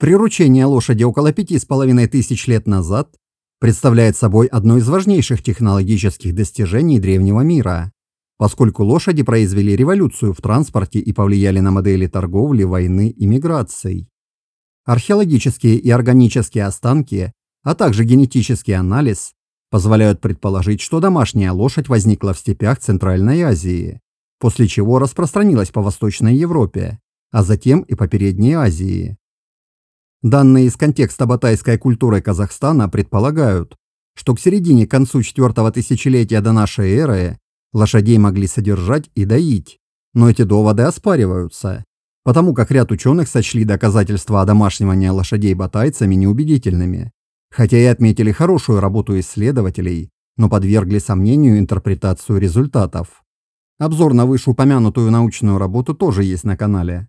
Приручение лошади около пяти с половиной тысяч лет назад представляет собой одно из важнейших технологических достижений древнего мира, поскольку лошади произвели революцию в транспорте и повлияли на модели торговли, войны и миграций. Археологические и органические останки, а также генетический анализ позволяют предположить, что домашняя лошадь возникла в степях Центральной Азии, после чего распространилась по Восточной Европе, а затем и по Передней Азии. Данные из контекста батайской культуры Казахстана предполагают, что к середине-концу IV тысячелетия до нашей эры лошадей могли содержать и доить. Но эти доводы оспариваются, потому как ряд ученых сочли доказательства одомашнивания лошадей батайцами неубедительными, хотя и отметили хорошую работу исследователей, но подвергли сомнению интерпретацию результатов. Обзор на вышеупомянутую научную работу тоже есть на канале.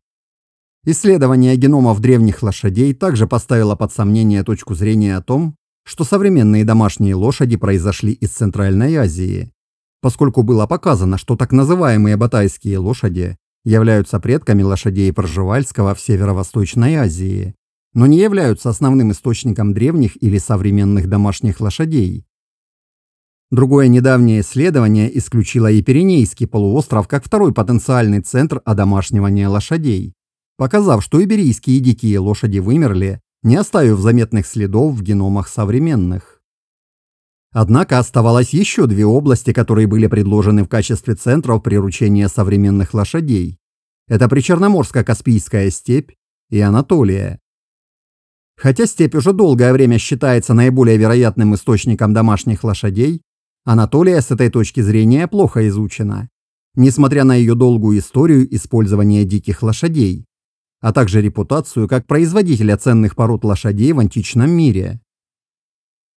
Исследование геномов древних лошадей также поставило под сомнение точку зрения о том, что современные домашние лошади произошли из Центральной Азии, поскольку было показано, что так называемые батайские лошади являются предками лошадей Пржевальского в Северо-Восточной Азии, но не являются основным источником древних или современных домашних лошадей. Другое недавнее исследование исключило и Пиренейский полуостров как второй потенциальный центр одомашнивания лошадей показав, что иберийские дикие лошади вымерли, не оставив заметных следов в геномах современных. Однако оставалось еще две области, которые были предложены в качестве центров приручения современных лошадей. Это Причерноморско-Каспийская степь и Анатолия. Хотя степь уже долгое время считается наиболее вероятным источником домашних лошадей, Анатолия с этой точки зрения плохо изучена, несмотря на ее долгую историю использования диких лошадей а также репутацию как производителя ценных пород лошадей в античном мире.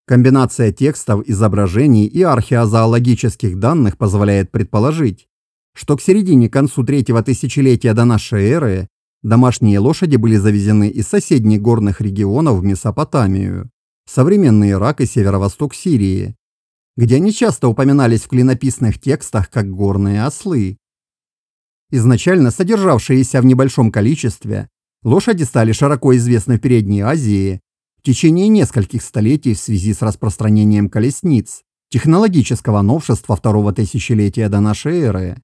Комбинация текстов, изображений и археозоологических данных позволяет предположить, что к середине-концу третьего тысячелетия до нашей эры домашние лошади были завезены из соседних горных регионов в Месопотамию, современный Ирак и северо-восток Сирии, где они часто упоминались в клинописных текстах как горные ослы, Изначально содержавшиеся в небольшом количестве, лошади стали широко известны в Передней Азии в течение нескольких столетий в связи с распространением колесниц, технологического новшества второго тысячелетия до нашей эры.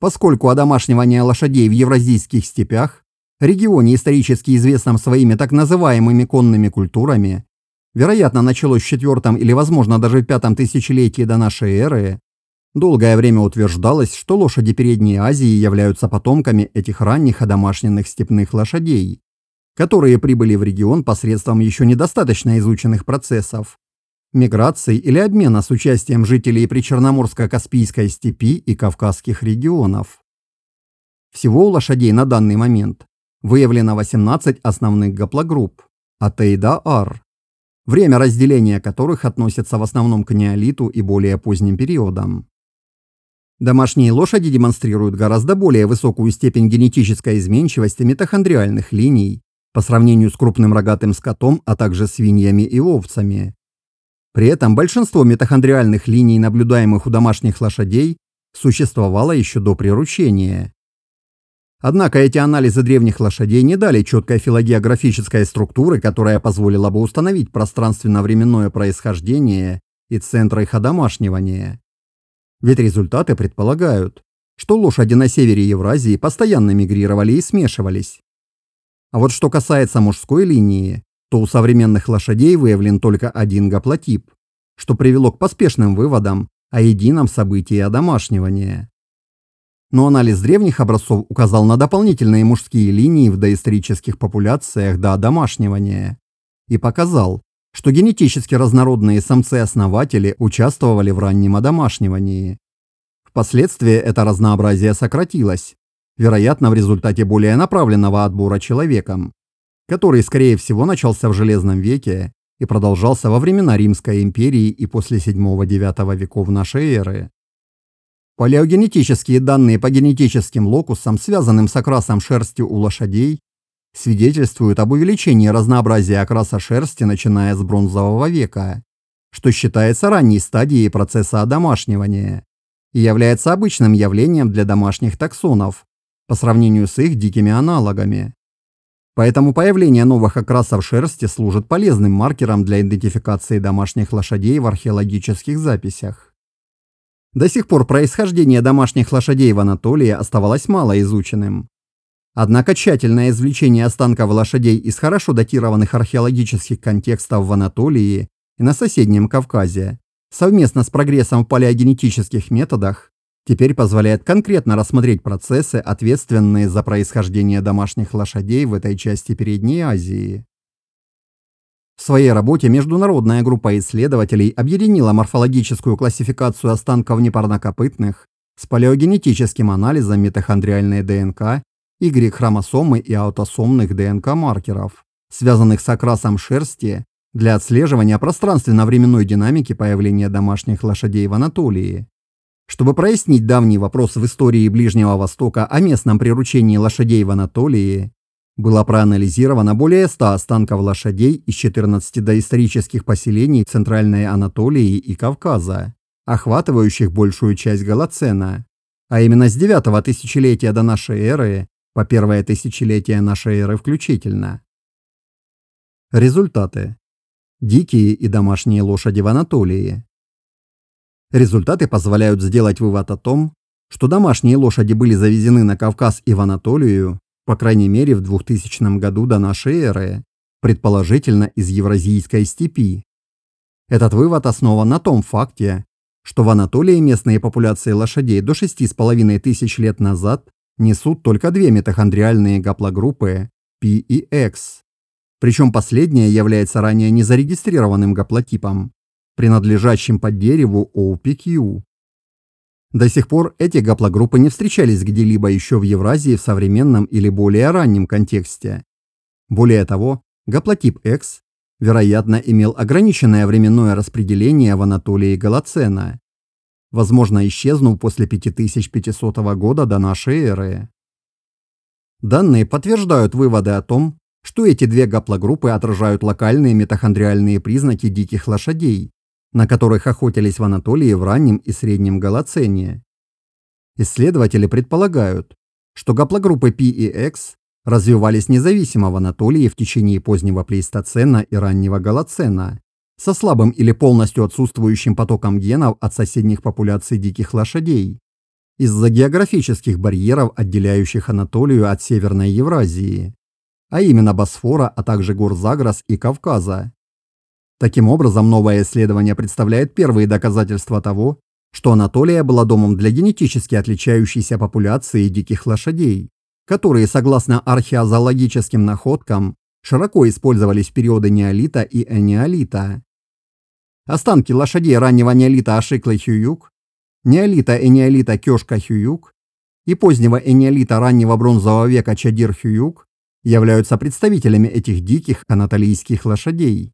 Поскольку одомашнивание лошадей в евразийских степях, регионе исторически известном своими так называемыми конными культурами, вероятно, началось в IV или, возможно, даже в V тысячелетии до нашей эры, Долгое время утверждалось, что лошади Передней Азии являются потомками этих ранних одомашненных степных лошадей, которые прибыли в регион посредством еще недостаточно изученных процессов – миграции или обмена с участием жителей Причерноморско-Каспийской степи и Кавказских регионов. Всего у лошадей на данный момент выявлено 18 основных гаплогрупп – Атеида-Ар, время разделения которых относится в основном к неолиту и более поздним периодам. Домашние лошади демонстрируют гораздо более высокую степень генетической изменчивости митохондриальных линий по сравнению с крупным рогатым скотом, а также свиньями и овцами. При этом большинство митохондриальных линий, наблюдаемых у домашних лошадей, существовало еще до приручения. Однако эти анализы древних лошадей не дали четкой филогеографической структуры, которая позволила бы установить пространственно-временное происхождение и центры их одомашнивания. Ведь результаты предполагают, что лошади на севере Евразии постоянно мигрировали и смешивались. А вот что касается мужской линии, то у современных лошадей выявлен только один гаплотип, что привело к поспешным выводам о едином событии одомашнивания. Но анализ древних образцов указал на дополнительные мужские линии в доисторических популяциях до одомашнивания и показал, что генетически разнородные самцы-основатели участвовали в раннем одомашнивании. Впоследствии это разнообразие сократилось, вероятно, в результате более направленного отбора человеком, который, скорее всего, начался в Железном веке и продолжался во времена Римской империи и после 7-9 веков нашей эры. Палеогенетические данные по генетическим локусам, связанным с окрасом шерсти у лошадей, свидетельствуют об увеличении разнообразия окраса шерсти, начиная с бронзового века, что считается ранней стадией процесса одомашнивания и является обычным явлением для домашних таксонов по сравнению с их дикими аналогами. Поэтому появление новых окрасов шерсти служит полезным маркером для идентификации домашних лошадей в археологических записях. До сих пор происхождение домашних лошадей в Анатолии оставалось мало изученным, Однако тщательное извлечение останков лошадей из хорошо датированных археологических контекстов в Анатолии и на соседнем Кавказе, совместно с прогрессом в палеогенетических методах, теперь позволяет конкретно рассмотреть процессы, ответственные за происхождение домашних лошадей в этой части Передней Азии. В своей работе международная группа исследователей объединила морфологическую классификацию останков непарнокопытных с палеогенетическим анализом митохондриальной ДНК Y-хромосомы и аутосомных ДНК-маркеров, связанных с окрасом шерсти для отслеживания пространственно-временной динамики появления домашних лошадей в Анатолии. Чтобы прояснить давний вопрос в истории Ближнего Востока о местном приручении лошадей в Анатолии, было проанализировано более 100 останков лошадей из 14 доисторических поселений Центральной Анатолии и Кавказа, охватывающих большую часть Голоцена. А именно с 9 тысячелетия до нашей эры по первое тысячелетие нашей эры включительно. Результаты. Дикие и домашние лошади в Анатолии. Результаты позволяют сделать вывод о том, что домашние лошади были завезены на Кавказ и в Анатолию, по крайней мере в 2000 году до нашей эры, предположительно из Евразийской степи. Этот вывод основан на том факте, что в Анатолии местные популяции лошадей до 6,5 тысяч лет назад несут только две митохондриальные гаплогруппы P и X. Причем последняя является ранее незарегистрированным гаплотипом, принадлежащим под дереву OPQ. До сих пор эти гаплогруппы не встречались где-либо еще в Евразии в современном или более раннем контексте. Более того, гаплотип X, вероятно, имел ограниченное временное распределение в Анатолии Голоцена возможно, исчезнув после 5500 года до нашей эры. Данные подтверждают выводы о том, что эти две гаплогруппы отражают локальные митохондриальные признаки диких лошадей, на которых охотились в Анатолии в раннем и среднем Голоцене. Исследователи предполагают, что гаплогруппы P и X развивались независимо в Анатолии в течение позднего плейстоцена и раннего Голоцена, со слабым или полностью отсутствующим потоком генов от соседних популяций диких лошадей, из-за географических барьеров, отделяющих Анатолию от Северной Евразии, а именно Босфора, а также гор Загрос и Кавказа. Таким образом, новое исследование представляет первые доказательства того, что Анатолия была домом для генетически отличающейся популяции диких лошадей, которые, согласно археозоологическим находкам, широко использовались в периоды неолита и энеолита. Останки лошадей раннего неолита Ашикла Хююк, неолита энеолита Кёшка Хююк и позднего энеолита раннего бронзового века Чадир Хююк являются представителями этих диких анатолийских лошадей.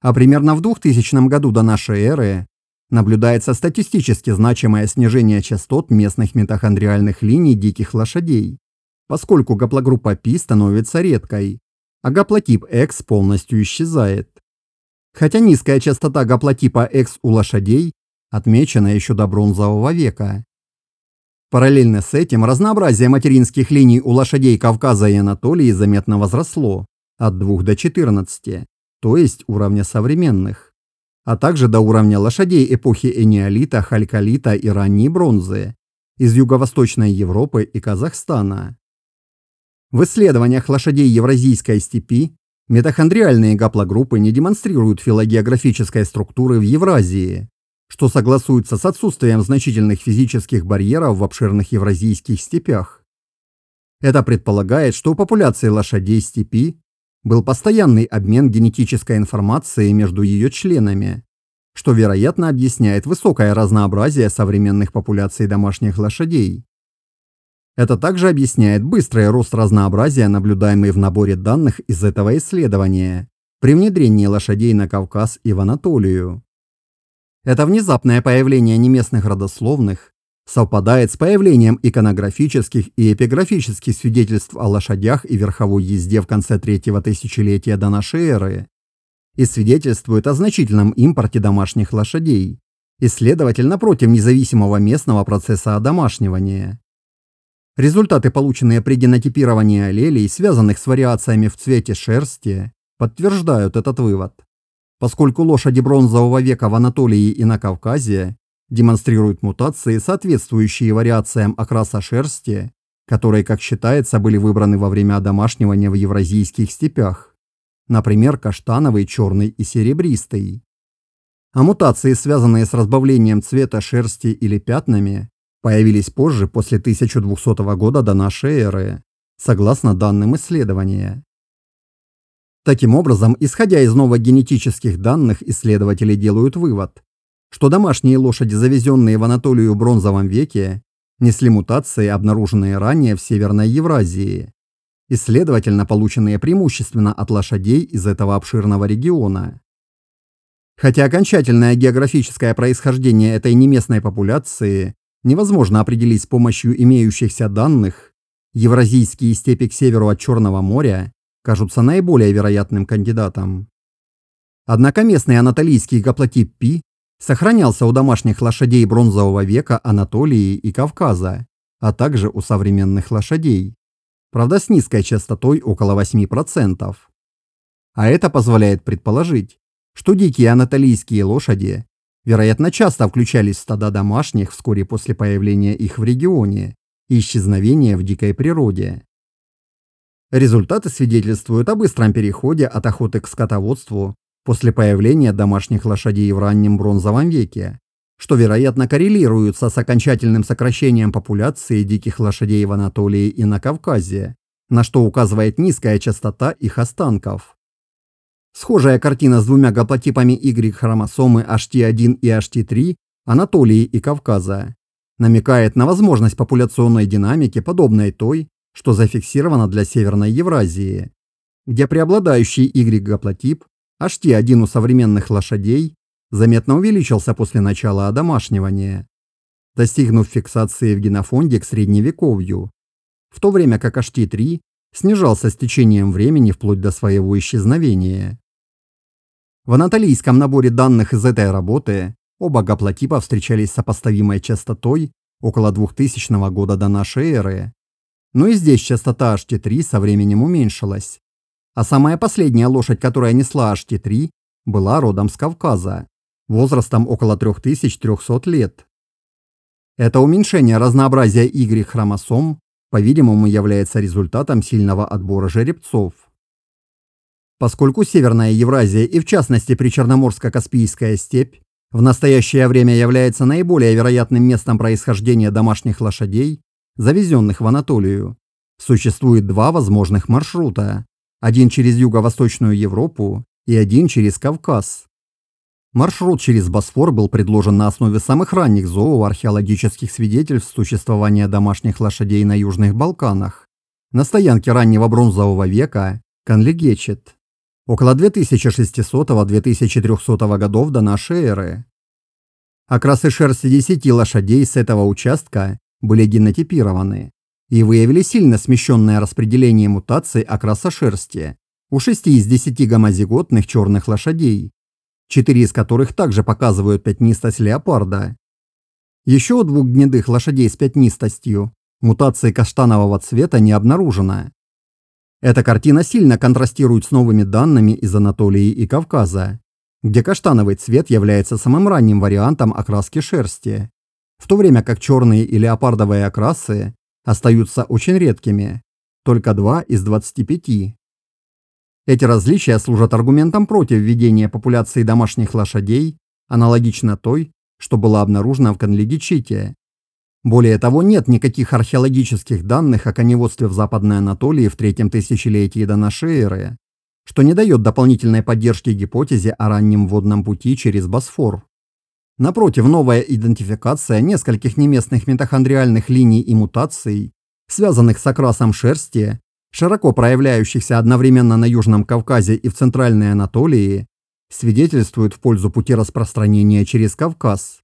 А примерно в 2000 году до нашей эры наблюдается статистически значимое снижение частот местных митохондриальных линий диких лошадей, поскольку гаплогруппа Пи становится редкой, а гаплотип X полностью исчезает. Хотя низкая частота гаплотипа X у лошадей отмечена еще до бронзового века. Параллельно с этим разнообразие материнских линий у лошадей Кавказа и Анатолии заметно возросло от 2 до 14, то есть уровня современных, а также до уровня лошадей эпохи энеолита, хальколита и ранней бронзы из юго-восточной Европы и Казахстана. В исследованиях лошадей Евразийской степи Митохондриальные гаплогруппы не демонстрируют филогеографической структуры в Евразии, что согласуется с отсутствием значительных физических барьеров в обширных евразийских степях. Это предполагает, что у популяции лошадей степи был постоянный обмен генетической информацией между ее членами, что, вероятно, объясняет высокое разнообразие современных популяций домашних лошадей. Это также объясняет быстрый рост разнообразия, наблюдаемый в наборе данных из этого исследования, при внедрении лошадей на Кавказ и в Анатолию. Это внезапное появление неместных родословных совпадает с появлением иконографических и эпиграфических свидетельств о лошадях и верховой езде в конце третьего тысячелетия до нашей эры и свидетельствует о значительном импорте домашних лошадей исследовательно против независимого местного процесса одомашнивания. Результаты, полученные при генотипировании аллелей, связанных с вариациями в цвете шерсти, подтверждают этот вывод. Поскольку лошади бронзового века в Анатолии и на Кавказе демонстрируют мутации, соответствующие вариациям окраса шерсти, которые, как считается, были выбраны во время одомашнивания в евразийских степях. Например, каштановый, черный и серебристый. А мутации, связанные с разбавлением цвета шерсти или пятнами, появились позже, после 1200 года до нашей эры, согласно данным исследования. Таким образом, исходя из новогенетических данных, исследователи делают вывод, что домашние лошади, завезенные в Анатолию в бронзовом веке, несли мутации, обнаруженные ранее в Северной Евразии, и, следовательно, полученные преимущественно от лошадей из этого обширного региона. Хотя окончательное географическое происхождение этой неместной популяции невозможно определить с помощью имеющихся данных, евразийские степи к северу от Черного моря кажутся наиболее вероятным кандидатом. Однако местный анатолийский гаплотип Пи сохранялся у домашних лошадей бронзового века Анатолии и Кавказа, а также у современных лошадей, правда с низкой частотой около 8%. А это позволяет предположить, что дикие анатолийские лошади вероятно, часто включались в стада домашних вскоре после появления их в регионе и исчезновения в дикой природе. Результаты свидетельствуют о быстром переходе от охоты к скотоводству после появления домашних лошадей в раннем бронзовом веке, что, вероятно, коррелируется с окончательным сокращением популяции диких лошадей в Анатолии и на Кавказе, на что указывает низкая частота их останков. Схожая картина с двумя гаплотипами Y-хромосомы HT1 и HT3 Анатолии и Кавказа намекает на возможность популяционной динамики, подобной той, что зафиксировано для Северной Евразии, где преобладающий Y-гаплотип HT1 у современных лошадей заметно увеличился после начала одомашнивания, достигнув фиксации в генофонде к средневековью, в то время как HT3 снижался с течением времени вплоть до своего исчезновения. В анатолийском наборе данных из этой работы оба гаплотипа встречались с сопоставимой частотой около 2000 года до нашей эры. Но и здесь частота HT3 со временем уменьшилась. А самая последняя лошадь, которая несла HT3, была родом с Кавказа, возрастом около 3300 лет. Это уменьшение разнообразия Y-хромосом, по-видимому, является результатом сильного отбора жеребцов. Поскольку Северная Евразия и в частности Причерноморско-Каспийская степь в настоящее время является наиболее вероятным местом происхождения домашних лошадей, завезенных в Анатолию, существует два возможных маршрута. Один через Юго-Восточную Европу и один через Кавказ. Маршрут через Босфор был предложен на основе самых ранних зооархеологических свидетельств существования домашних лошадей на Южных Балканах. На стоянке раннего бронзового века Канлигечет около 2600-2300 годов до нашей эры. Окрасы шерсти 10 лошадей с этого участка были генотипированы и выявили сильно смещенное распределение мутаций окраса шерсти у 6 из 10 гомозиготных черных лошадей, 4 из которых также показывают пятнистость леопарда. Еще у двух гнедых лошадей с пятнистостью мутации каштанового цвета не обнаружено. Эта картина сильно контрастирует с новыми данными из Анатолии и Кавказа, где каштановый цвет является самым ранним вариантом окраски шерсти, в то время как черные и леопардовые окрасы остаются очень редкими, только 2 из 25. Эти различия служат аргументом против введения популяции домашних лошадей, аналогично той, что была обнаружена в Канлигичите, более того, нет никаких археологических данных о коневодстве в Западной Анатолии в третьем тысячелетии до нашей эры, что не дает дополнительной поддержки гипотезе о раннем водном пути через Босфор. Напротив, новая идентификация нескольких неместных митохондриальных линий и мутаций, связанных с окрасом шерсти, широко проявляющихся одновременно на Южном Кавказе и в Центральной Анатолии, свидетельствует в пользу пути распространения через Кавказ.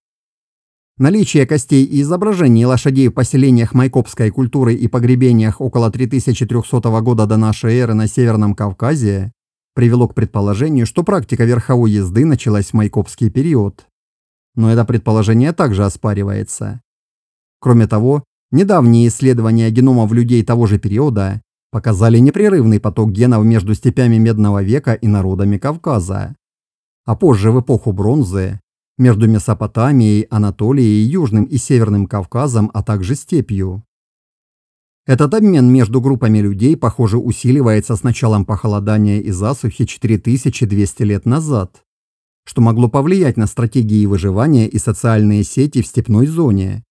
Наличие костей и изображений лошадей в поселениях майкопской культуры и погребениях около 3300 года до нашей эры на Северном Кавказе привело к предположению, что практика верховой езды началась в майкопский период. Но это предположение также оспаривается. Кроме того, недавние исследования геномов людей того же периода показали непрерывный поток генов между степями Медного века и народами Кавказа. А позже, в эпоху бронзы, между Месопотамией, Анатолией, Южным и Северным Кавказом, а также степью. Этот обмен между группами людей, похоже, усиливается с началом похолодания и засухи 4200 лет назад, что могло повлиять на стратегии выживания и социальные сети в степной зоне.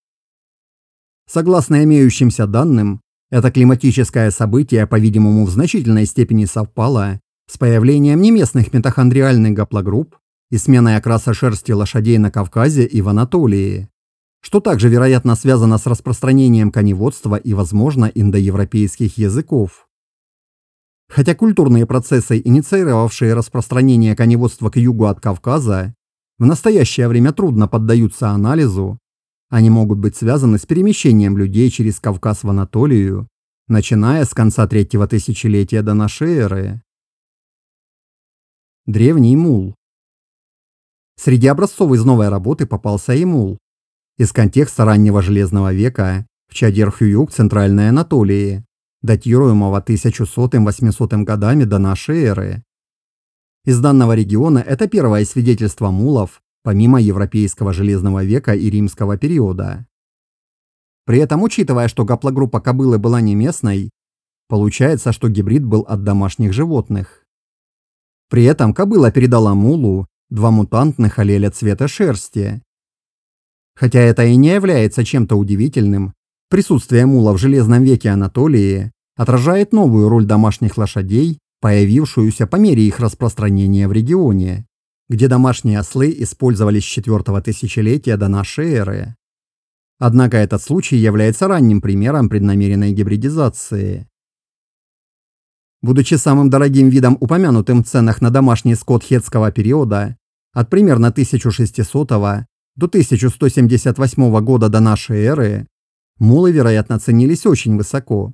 Согласно имеющимся данным, это климатическое событие, по-видимому, в значительной степени совпало с появлением неместных митохондриальных гаплогрупп, и сменой окраса шерсти лошадей на Кавказе и в Анатолии, что также, вероятно, связано с распространением коневодства и, возможно, индоевропейских языков. Хотя культурные процессы, инициировавшие распространение коневодства к югу от Кавказа, в настоящее время трудно поддаются анализу, они могут быть связаны с перемещением людей через Кавказ в Анатолию, начиная с конца третьего тысячелетия до нашей эры. Древний мул Среди образцов из новой работы попался и Из контекста раннего Железного века в Чадерхююк Центральной Анатолии, датируемого 1100-800 годами до нашей эры. Из данного региона это первое свидетельство мулов, помимо Европейского Железного века и Римского периода. При этом, учитывая, что гаплогруппа кобылы была не местной, получается, что гибрид был от домашних животных. При этом кобыла передала мулу Два мутантных аллеля цвета шерсти. Хотя это и не является чем-то удивительным, присутствие мула в Железном веке Анатолии отражает новую роль домашних лошадей, появившуюся по мере их распространения в регионе, где домашние ослы использовались с четвертого тысячелетия до нашей эры. Однако этот случай является ранним примером преднамеренной гибридизации. Будучи самым дорогим видом, упомянутым в ценах на домашний скот хетского периода, от примерно 1600 до 1178 года до нашей эры, мулы, вероятно, ценились очень высоко.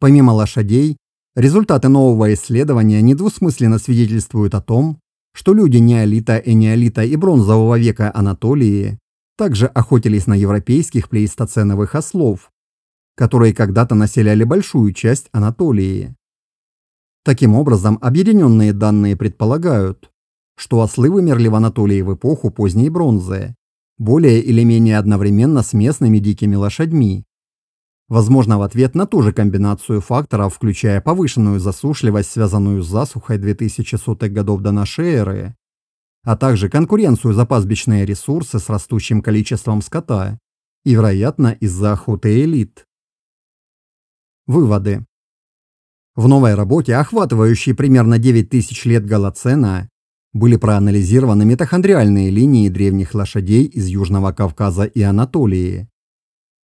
Помимо лошадей, результаты нового исследования недвусмысленно свидетельствуют о том, что люди неолита, энеолита и бронзового века Анатолии также охотились на европейских плейстоценовых ослов, которые когда-то населяли большую часть Анатолии. Таким образом, объединенные данные предполагают, что ослы вымерли в Анатолии в эпоху поздней бронзы, более или менее одновременно с местными дикими лошадьми. Возможно, в ответ на ту же комбинацию факторов, включая повышенную засушливость, связанную с засухой 2100-х годов до нашей эры, а также конкуренцию за пастбищные ресурсы с растущим количеством скота и, вероятно, из-за охоты элит. Выводы. В новой работе, охватывающей примерно 9000 лет Голоцена, были проанализированы митохондриальные линии древних лошадей из Южного Кавказа и Анатолии.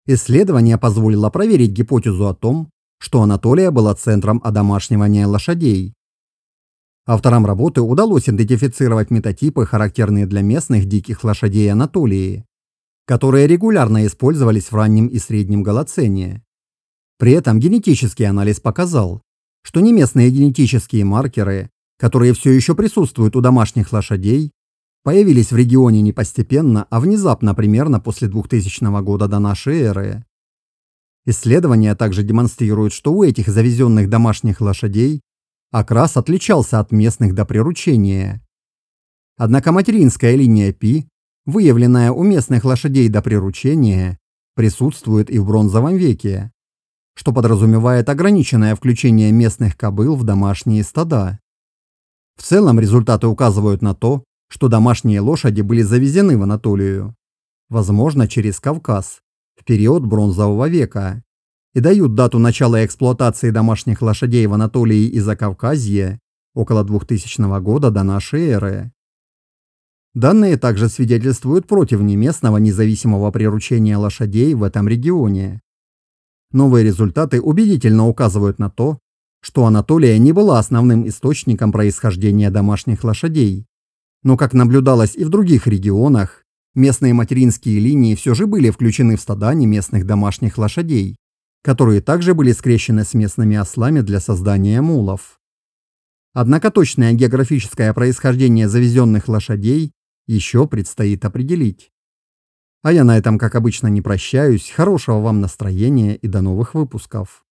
Исследование позволило проверить гипотезу о том, что Анатолия была центром одомашнивания лошадей. Авторам работы удалось идентифицировать метатипы, характерные для местных диких лошадей Анатолии, которые регулярно использовались в раннем и среднем Голоцене. При этом генетический анализ показал, что неместные генетические маркеры которые все еще присутствуют у домашних лошадей, появились в регионе не постепенно, а внезапно примерно после 2000 года до нашей эры. Исследования также демонстрируют, что у этих завезенных домашних лошадей окрас отличался от местных до приручения. Однако материнская линия Пи, выявленная у местных лошадей до приручения, присутствует и в бронзовом веке, что подразумевает ограниченное включение местных кобыл в домашние стада. В целом результаты указывают на то, что домашние лошади были завезены в Анатолию, возможно, через Кавказ, в период Бронзового века, и дают дату начала эксплуатации домашних лошадей в Анатолии и Закавказье около 2000 года до нашей эры. Данные также свидетельствуют против неместного независимого приручения лошадей в этом регионе. Новые результаты убедительно указывают на то, что Анатолия не была основным источником происхождения домашних лошадей. Но, как наблюдалось и в других регионах, местные материнские линии все же были включены в стада местных домашних лошадей, которые также были скрещены с местными ослами для создания мулов. Однако точное географическое происхождение завезенных лошадей еще предстоит определить. А я на этом, как обычно, не прощаюсь. Хорошего вам настроения и до новых выпусков.